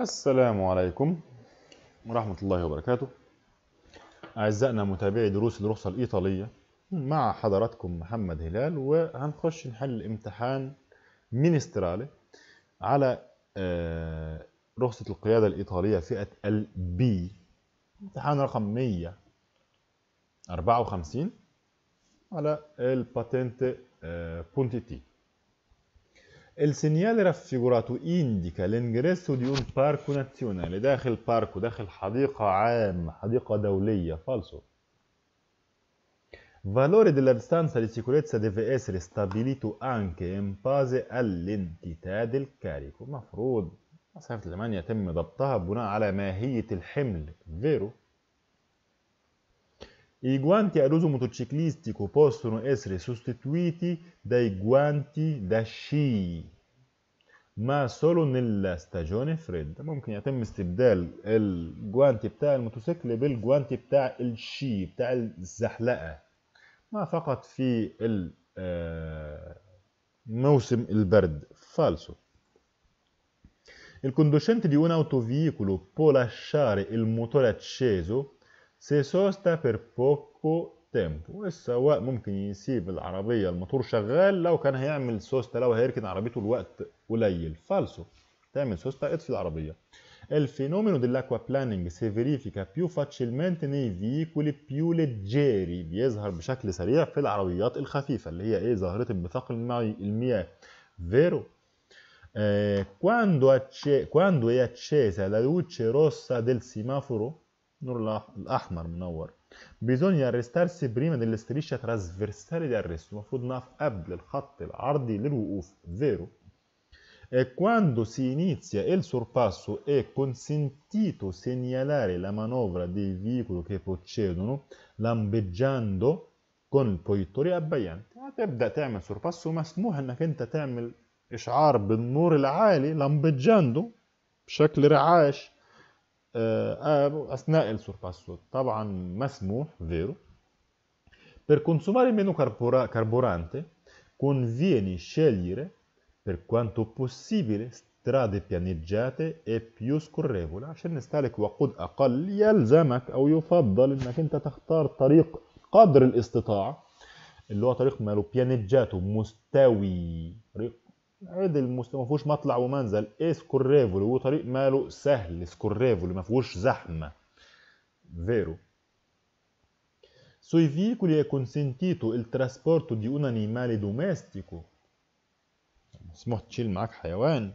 السلام عليكم ورحمة الله وبركاته أعزائنا متابعي دروس الرخصة الإيطالية مع حضراتكم محمد هلال وهنخش نحل امتحان مينسترالي على آه، رخصة القيادة الإيطالية فئة البي امتحان رقم 154 على الباتنت آه، بونتيتي il segnale raffigurato indica l'ingresso di un parco nazionale داخل باركو داخل حديقة عام حديقة دولية falso Valore della distanza di sicurezza deve essere stabilito anche in base all'entità del carico. مفروض مسافة الأمان يتم ضبطها بناء على ماهية الحمل. Vero? I guanti ad uso motociclistico possono essere sostituiti dai guanti da sci, ma solo nella stagione fredda il guanti per motociclo e يتم استبدال الجوانتي بتاع الموتوسيكل بالجوانتي بتاع الشي بتاع الزحلقة ما il في موسم البرد falso Il conducente di un autoveicolo può lasciare il motore acceso سي سوستا بير بوكو تيمبو السواق ممكن يسيب العربية الموتور شغال لو كان هيعمل سوستا لو هيركن عربيته الوقت قليل فالسو تعمل سوستا اطفي العربية الفينومينو fenomeno بلانينج سيفيريفيكا بيو verifica ني facilmente بيو veicoli بيظهر بشكل سريع في العربيات الخفيفة اللي هي ايه ظاهرة انبثاق المياه فيرو كواندو آه، quando, كواندو quando è accesa la luce rossa del semaforo نور الأحمر منور بيزونيا ريستارسي بريما ديلستريشا تراسفيرسالي del resto المفروض نقف قبل الخط العرضي للوقوف فيرو E quando si inizia il sorpasso è e consentito segnalare la manovra dei veicoli che procedono lambeggiando con il proiettore abbaiante هتبدأ تعمل سورباس مسموح انك انت تعمل اشعار بالنور العالي لامبجاندو بشكل رعاش آه، آه، اثناء السورباسو طبعا مسموح فيرو per consumare meno carburante conviene scegliere per quanto possibile strade pianeggiate e più scorrevole عشان نستهلك وقود اقل يلزمك او يفضل انك انت تختار طريق قدر الاستطاعه اللي هو طريق ماله بيانيجاتو مستوي طريق عدل المستوى ما فيهوش مطلع ومنزل ايه سكوريفولو وطريق ماله سهل سكوريفولو ما فيهوش زحمه فيرو سوي فيكولي اي كونسنتيتو il trasporto di un animale domestico مسموح تشيل معاك حيوان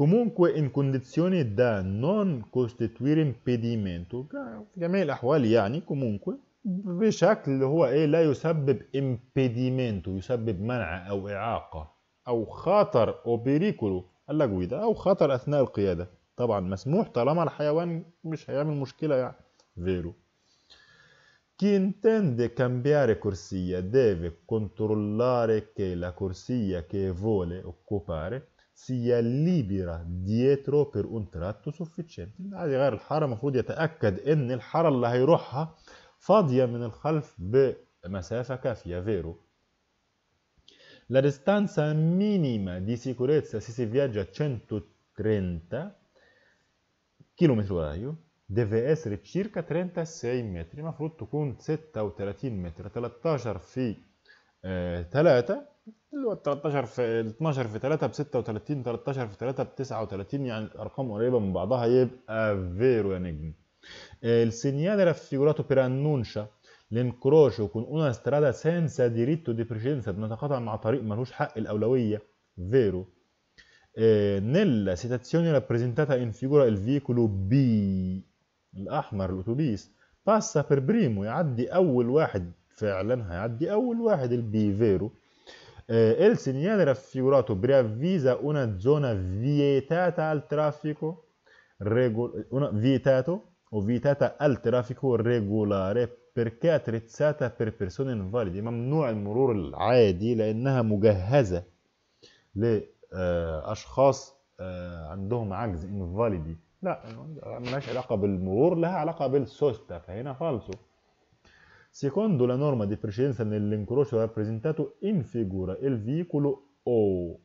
comunque in condizioni da non costituire impedimento في جميع الاحوال يعني comunque بشكل هو ايه لا يسبب impedimento يسبب منع او اعاقه أو خطر اوبيريكولو اللاجوي ده أو خطر أثناء القيادة طبعا مسموح طالما الحيوان مش هيعمل مشكلة يعني فيرو Chi intende cambiare corsia deve controllare che la corsia che vuole occupare sia libera dietro per un tratto sufficiente. عايز يغير الحارة المفروض يتأكد إن الحارة اللي هيروحها فاضية من الخلف بمسافة كافية فيرو La distanza minima di sicurezza se si viaggia a 130 km/h deve essere circa 36 متر المفروض تكون 36 متر 13 في آه 3 اللي talata, 13 في 12 في 3 talata, 36 13 في talata, ب 39 يعني ارقام قريبه من بعضها يبقى فيرو يا نجم السينيالة raffigurato per annuncia لينكروش وكون اون استرادا سانسا ديريتو دي ديبريشينسا بنتقاطع مع طريق ملوش حق الاولويه فيرو آه، نيلا سيتاتسيوني رابريزنتاتا ان فيجورا الفيكولو بي الاحمر الاتوبيس باسا بير بريمو يعدي اول واحد فعلا هيعدي اول واحد البي فيرو il segnale raffigurato preavvisa una zona vietata al traffico regolare, vietato o vietata al traffico regolare بركات ريتساتا بير بيرسون انفاليد ممنوع المرور العادي لانها مجهزه لاشخاص آه، آه، عندهم عجز انفاليدي لا ملهاش علاقه بالمرور لها علاقه بالسوستا فهنا فالسو سيكوندو لا نورما دي precedenza nell'incrocio rappresentato in figura, il veicolo او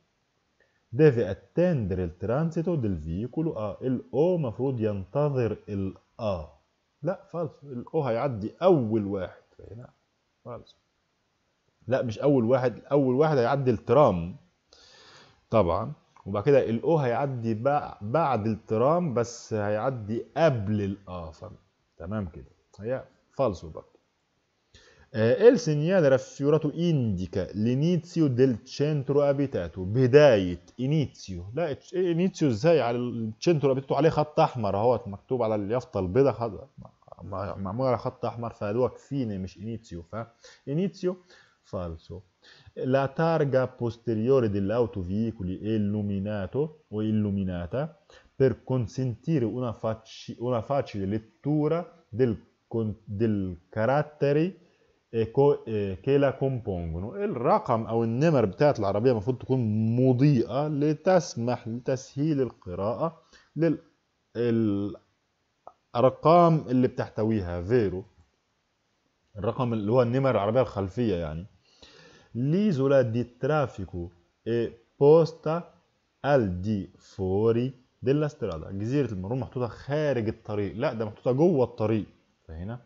deve attendere il transito del veicolo A. Il O مفروض ينتظر il A. لا فالس الاو هيعدي اول واحد فهنا نعم، فالس لا مش اول واحد اول واحد هيعدي الترام طبعا وبعد كده الاو هيعدي بعد الترام بس هيعدي قبل الاخر تمام كده هي فالس برضه Il segnale raffigurato indica l'inizio del centro abitato بداية inizio لا inizio ازاي على الcentro abitato عليه خط احمر اهوت مكتوب على اليافطة البيضاء خط معمول على خط احمر فهذوك فيني مش انيتسيو ف انيتسيو فالسو لا تارجا بوستيريوري ديل اوتو فيكولي اي لوميناتو او illuminata لوميناتا بير كونسنتير اونا فاتشي اونا فاتشي دي ليتورا ديل ديل كاراتري كو كي لا كومبونغونو الرقم او النمر بتاعت العربيه المفروض تكون مضيئه لتسمح لتسهيل القراءه لل الارقام اللي بتحتويها فيرو الرقم اللي هو النمر العربيه الخلفيه يعني ليزولا دي ترافيكو اي بوستا ال دي فوري ديلا strada جزيرة المرور محطوطة خارج الطريق لا ده محطوطة جوه الطريق فهنا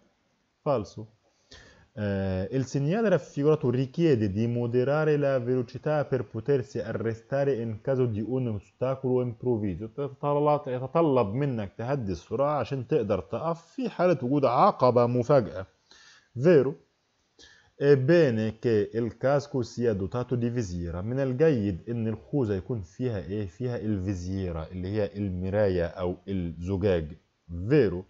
فالسو Eh, il segnale raffigurato richiede di moderare la velocità per potersi arrestare in caso di un ostacolo improvviso يتطلب منك تهدي السرعة عشان تقدر تقف في حالة وجود عقبة مفاجئة vero Ebbene che il casco sia dotato di visiera من الجيد ان الخوذة يكون فيها ايه فيها الفيزيرا اللي هي المراية او الزجاج vero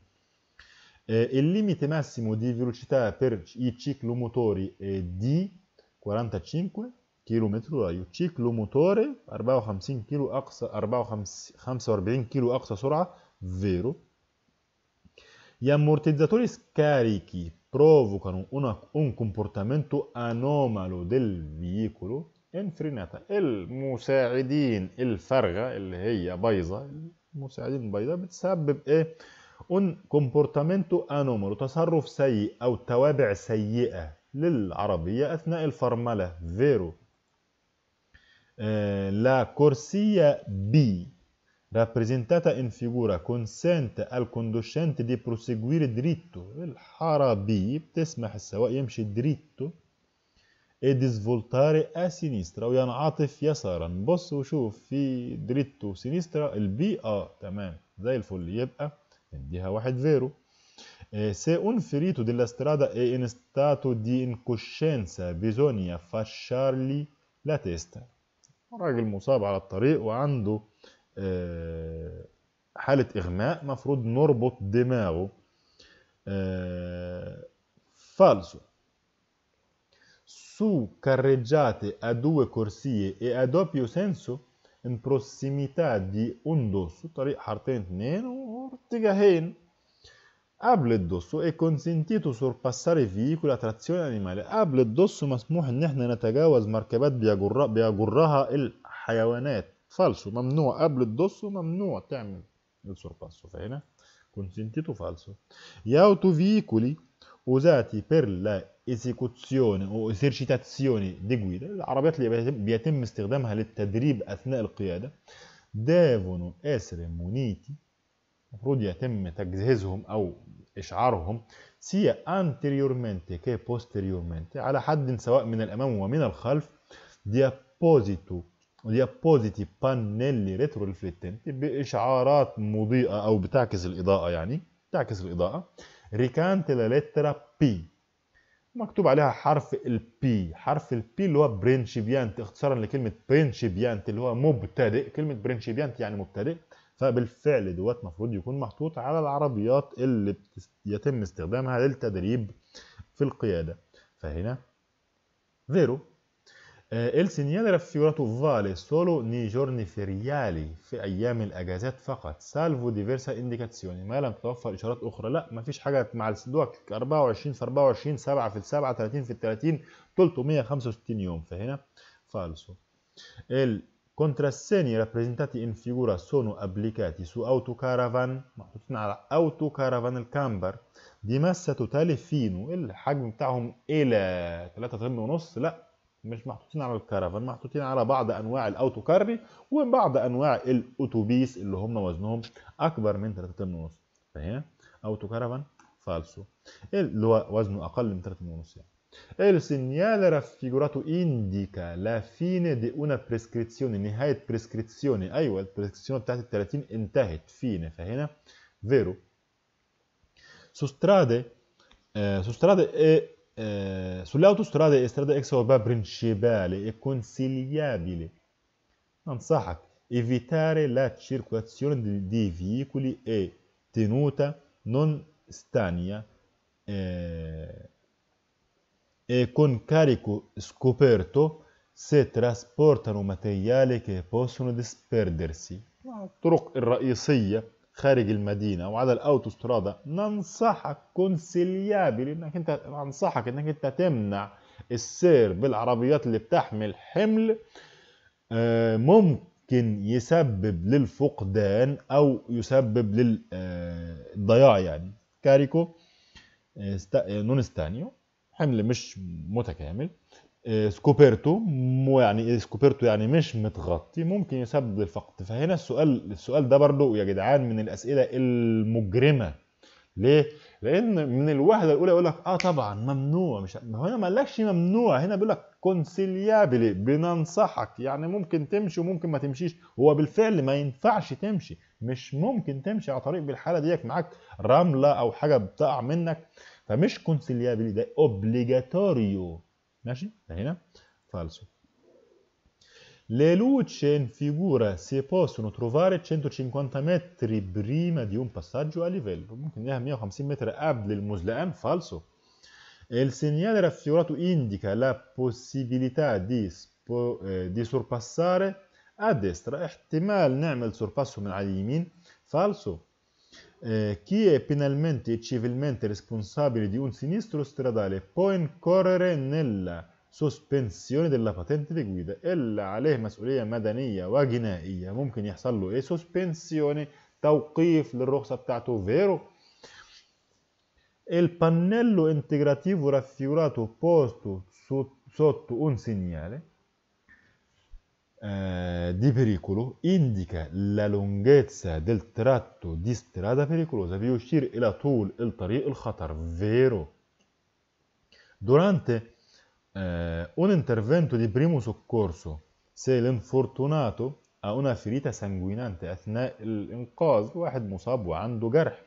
Eh, il limite massimo di velocità per i ciclomotori è di 45 km il ciclomotore 54 كيلو أقصى 45 كيلو أقصى سرعة vero gli ammortizzatori scarichi provocano una, un comportamento anomalo del veicolo in frenata المساعدين الفارغة اللي هي بيضة المساعدين البيضة بتسبب ايه un comportamento anomalo تصرف سيء أو توابع سيئة للعربية أثناء الفرملة vero La corsia B, rappresentata in figura, consente al conducente di proseguire dritto. الحارة B بتسمح السواق يمشي دريتو e di svoltare a sinistra وينعطف يسارا. بص وشوف في دريتو سينيسترا البي اه تمام زي الفل يبقى نديها واحد زيرو Se un ferito della strada è in stato di incoscienza bisogna fasciargli la testa راجل مصاب على الطريق وعنده حالة إغماء مفروض نربط دماغه falso su carreggiate a due corsie e a doppio senso ان بروسيميتا دي اون دوسو طريق حارتين اتنين واتجاهين قبل الدوسو e consentito سور باساري a تراتسيون animale قبل الدوسو مسموح ان احنا نتجاوز مركبات بيجر... بيجرها الحيوانات فالسو ممنوع قبل الدوسو ممنوع تعمل باسو فهنا consentito يا اوتو فييكولي usati per l'esecuzione أو esercitazioni دي غويدا العربيات اللي بيتم استخدامها للتدريب أثناء القيادة devono essere مونيتي المفروض يتم تجهيزهم أو إشعارهم سيا انتيريورمنتي كي posteriormente على حد سواء من الأمام ومن الخلف ديابوزيتو ديابوزيتي بانيلي ريترو ريفليكتنت باشعارات مضيئه او بتعكس الاضاءه يعني تعكس الاضاءه ريكانت لا لترا بي مكتوب عليها حرف البي حرف البي اللي هو برينشيبيانت اختصارا لكلمه برينشيبيانت اللي هو مبتدئ كلمه برينشيبيانت يعني مبتدئ فبالفعل دوت مفروض يكون محطوط على العربيات اللي يتم استخدامها للتدريب في القياده فهنا زيرو Eh, il segnale raffigurato solo nei giorni feriali في أيام الأجازات فقط salvo diversa indicazioni ما لم تتوفر إشارات أخرى لا مفيش حاجة مع السلوك 24 في 24 7 في 7 30 في 30 365 يوم فهنا falso il contrassegni rappresentati in figura sono applicati su autocaravan محطوطين على autocaravan الكامبر دي ماسة تالي فينو الحجم بتاعهم إلى 3 طن ونص لا مش محطوطين على الكرفان محطوطين على بعض انواع الاوتو كاربي وبعض انواع الاوتوبيس اللي هم وزنهم اكبر من 3 ونص فهي اوتو كارفان فالسو اللي هو وزنه اقل من 3 ونص يعني El segnale raffigurato indica la fine di una prescrizione نهاية prescrizione أيوة البريسكريزيون بتاعت ال 30 انتهت فين فهنا vero su strade eh, su strade e سلاوتوستراد استراد اكس او با برينشيبالي كونسيليابيلي ننصحك ايفيتاري لا تشيركولاسيون دي فيكولي اي تنوتا نون ستانيا e con carico scoperto se trasportano materiali che possono disperdersi. الطرق الرئيسيه خارج المدينه وعلى الاوتوسترادا ننصحك كن سليابي لانك انت انصحك انك انت تمنع السير بالعربيات اللي بتحمل حمل آه، ممكن يسبب للفقدان او يسبب للضياع آه، يعني كاريكو آه، نون ستانيو حمل مش متكامل آه، سكوبيرتو مو يعني إيه، سكوبيرتو يعني مش متغطي ممكن يسبب الفقد فهنا السؤال السؤال ده برضو يا جدعان من الاسئله المجرمه ليه لان من الوحده الاولى يقول لك اه طبعا ممنوع مش ما هنا ما قالكش ممنوع هنا بيقول لك كونسيليابلي بننصحك يعني ممكن تمشي وممكن ما تمشيش هو بالفعل ما ينفعش تمشي مش ممكن تمشي على طريق بالحاله ديك معاك رمله او حاجه بتقع منك فمش كونسيليابلي ده اوبليجاتوريو ماشي هنا falso le luci in figura si possono trovare 150 metri prima di un passaggio a livello ممكن نلاقيها 150 متر قبل المزلقان falso il segnale raffigurato indica la possibilità di, eh, di sorpassare a destra احتمال eh, نعمل sorpasso من على اليمين falso eh, chi è penalmente e civilmente responsabile di un sinistro stradale può incorrere nella sospensione della patente di guida إلا عليه masulia مدنية وجنائية ممكن يحصل له ايه sospensione توقيف للرخصة بتاعته vero il pannello integrativo raffigurato posto su, sotto un segnale eh, di pericolo indica la lunghezza del tratto di strada pericolosa فيشير إلى طول الطريق الخطر vero durante eh, un intervento di primo soccorso se l'infortunato ha una ferita sanguinante أثناء الإنقاذ واحد مصاب وعنده جرح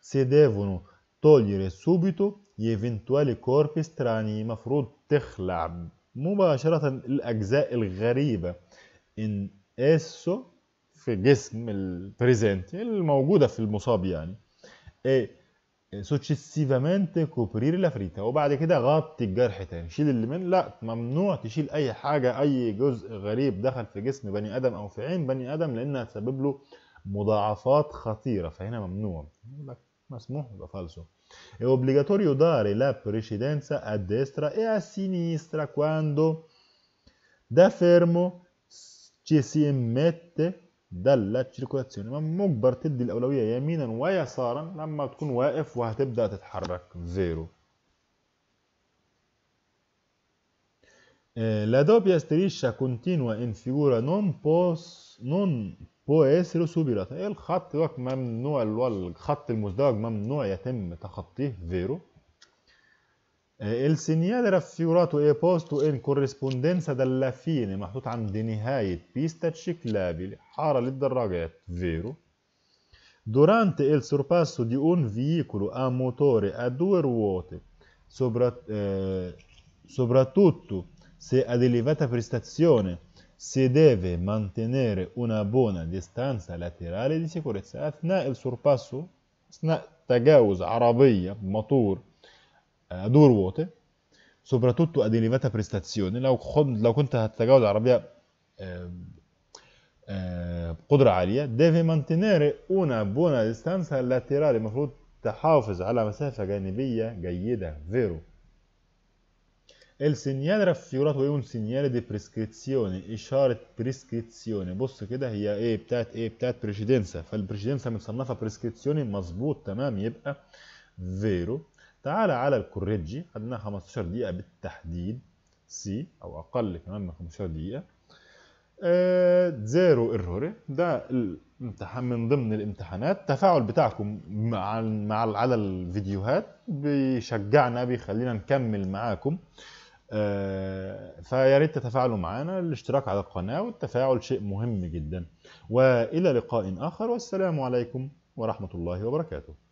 si devono togliere subito gli eventuali corpi strani مفروض تخلع مباشرة الأجزاء الغريبة اسو في جسم البريزنت الموجوده في المصاب يعني ايه successivamente كوبرير la ferita وبعد كده غطي الجرح تاني شيل اللي من لا ممنوع تشيل اي حاجه اي جزء غريب دخل في جسم بني ادم او في عين بني ادم لانها هتسبب له مضاعفات خطيره فهنا ممنوع مسموح يبقى فالسو È obbligatorio dare la precedenza a destra e a sinistra quando da fermo تشي سي مات دلت شيركولاتسيون مجبر تدي الاولويه يمينا ويسارا لما تكون واقف وهتبدا تتحرك زيرو La doppia striscia continua in figura non, pos, non può essere superata. الخط ده ممنوع الخط المزدوج ممنوع يتم تخطيه زيرو eh, il segnale raffigurato è posto in corrispondenza della fine ma محطوط عند نهاية pista ciclabile حارة للدراجات vero durante il sorpasso di un veicolo a motore a due ruote sopra, eh, soprattutto se ad elevata prestazione si deve mantenere una buona distanza laterale di sicurezza أثناء il sorpasso أثناء تجاوز عربية motore, eh, a دور ruote, soprattutto ad elevata prestazione, La Conta هتتجاوز عربية قدرة عالية deve mantenere una buona distanza laterale المفروض تحافظ على مسافة جانبية جيدة vero il segnale raffigurato è un segnale di prescrizione إشارة prescrizione بص كده هي ايه بتاعت ايه بتاعت precedenza فالprecedenza متصنفة prescrizione مظبوط تمام يبقى vero تعالى على الكوريجي خدناها 15 دقيقة بالتحديد سي أو أقل كمان من 15 دقيقة آه زيرو ايرور ده الامتحان من ضمن الامتحانات التفاعل بتاعكم مع مع على الفيديوهات بيشجعنا بيخلينا نكمل معاكم آه فيا ريت تتفاعلوا معنا الاشتراك على القناة والتفاعل شيء مهم جدا وإلى لقاء آخر والسلام عليكم ورحمة الله وبركاته